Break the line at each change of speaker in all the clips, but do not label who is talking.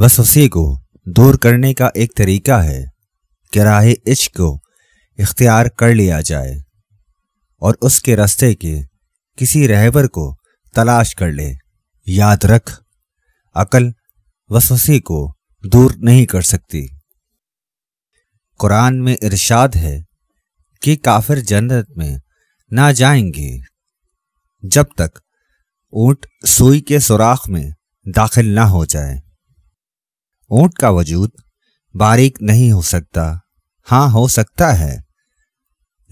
वसवसे को दूर करने का एक तरीका है कि राह इश्क को इख्तियार कर लिया जाए और उसके रास्ते के किसी रहबर को तलाश कर ले याद रख अकल वसवसे को दूर नहीं कर सकती कुरान में इरशाद है कि काफिर जन्नत में ना जाएंगे जब तक ऊंट सुई के सुराख में दाखिल ना हो जाए ऊंट का वजूद बारीक नहीं हो सकता हाँ हो सकता है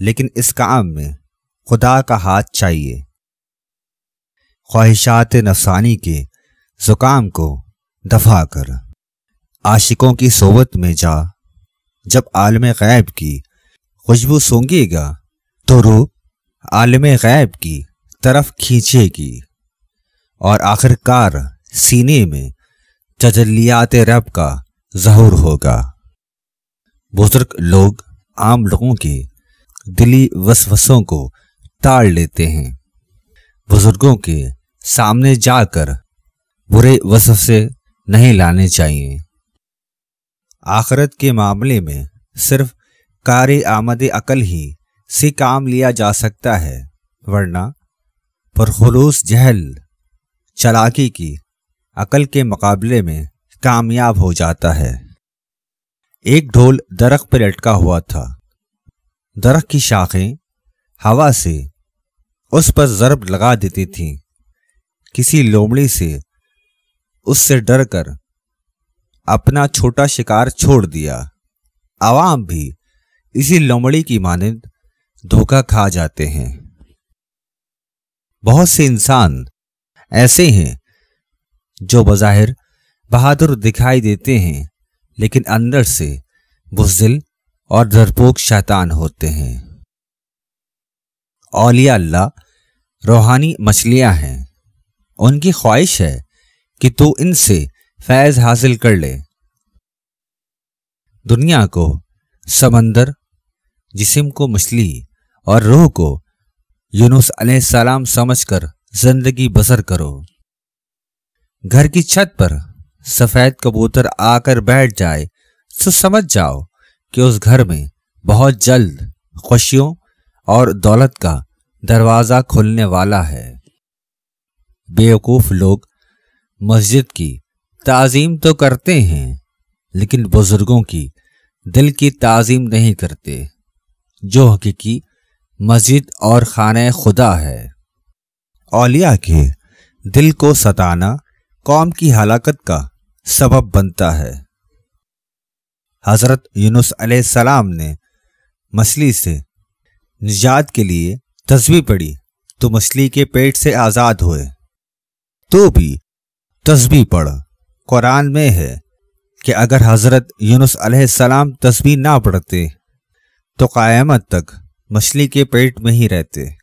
लेकिन इस काम में खुदा का हाथ चाहिए ख्वाहिशात नफसानी के ज़ुकाम को दफा कर आशिकों की सोबत में जा जब आलम गैब की खुशबू सूंघेगा तो रूह आलम गैब की तरफ खींचेगी और आखिरकार सीने में तजलियात रब का जहूर होगा बुजुर्ग लोग आम लोगों के दिली वसवसों को ताड़ लेते हैं बुजुर्गों के सामने जाकर बुरे वसवसे नहीं लाने चाहिए आखरत के मामले में सिर्फ कार आमद अकल ही से काम लिया जा सकता है वरना खलूस जहल चलाकी की अकल के मुकाबले में कामयाब हो जाता है एक ढोल दरख पर लटका हुआ था दरख की शाखें हवा से उस पर जरब लगा देती थीं किसी लोमड़ी से उससे डर कर अपना छोटा शिकार छोड़ दिया आवाम भी इसी लोमड़ी की मानद धोखा खा जाते हैं बहुत से इंसान ऐसे हैं जो बज़ाहिर बहादुर दिखाई देते हैं लेकिन अंदर से बुजिल और दरपोक शैतान होते हैं औलिया अल्लाह रूहानी मछलियाँ हैं उनकी ख्वाहिश है कि तू इनसे फैज हासिल कर ले दुनिया को समंदर जिस्म को मछली और रूह को यूनुस सलाम समझकर जिंदगी बसर करो घर की छत पर सफेद कबूतर आकर बैठ जाए तो समझ जाओ कि उस घर में बहुत जल्द खुशियों और दौलत का दरवाज़ा खुलने वाला है बेवकूफ़ लोग मस्जिद की ताज़ीम तो करते हैं लेकिन बुज़ुर्गों की दिल की ताज़ीम नहीं करते जो हकीकी मस्जिद और खान खुदा है औलिया के दिल को सताना कौम की हलाकत का सबब बनता है हज़रत यूनुस सलाम ने मछली से निजात के लिए तस्वीर पढ़ी तो मछली के पेट से आज़ाद हुए तो भी तस्वीर पढ़ कुरान में है कि अगर हज़रत यूनुस सलाम तस्वीर ना पढ़ते तो क़ायमत तक मछली के पेट में ही रहते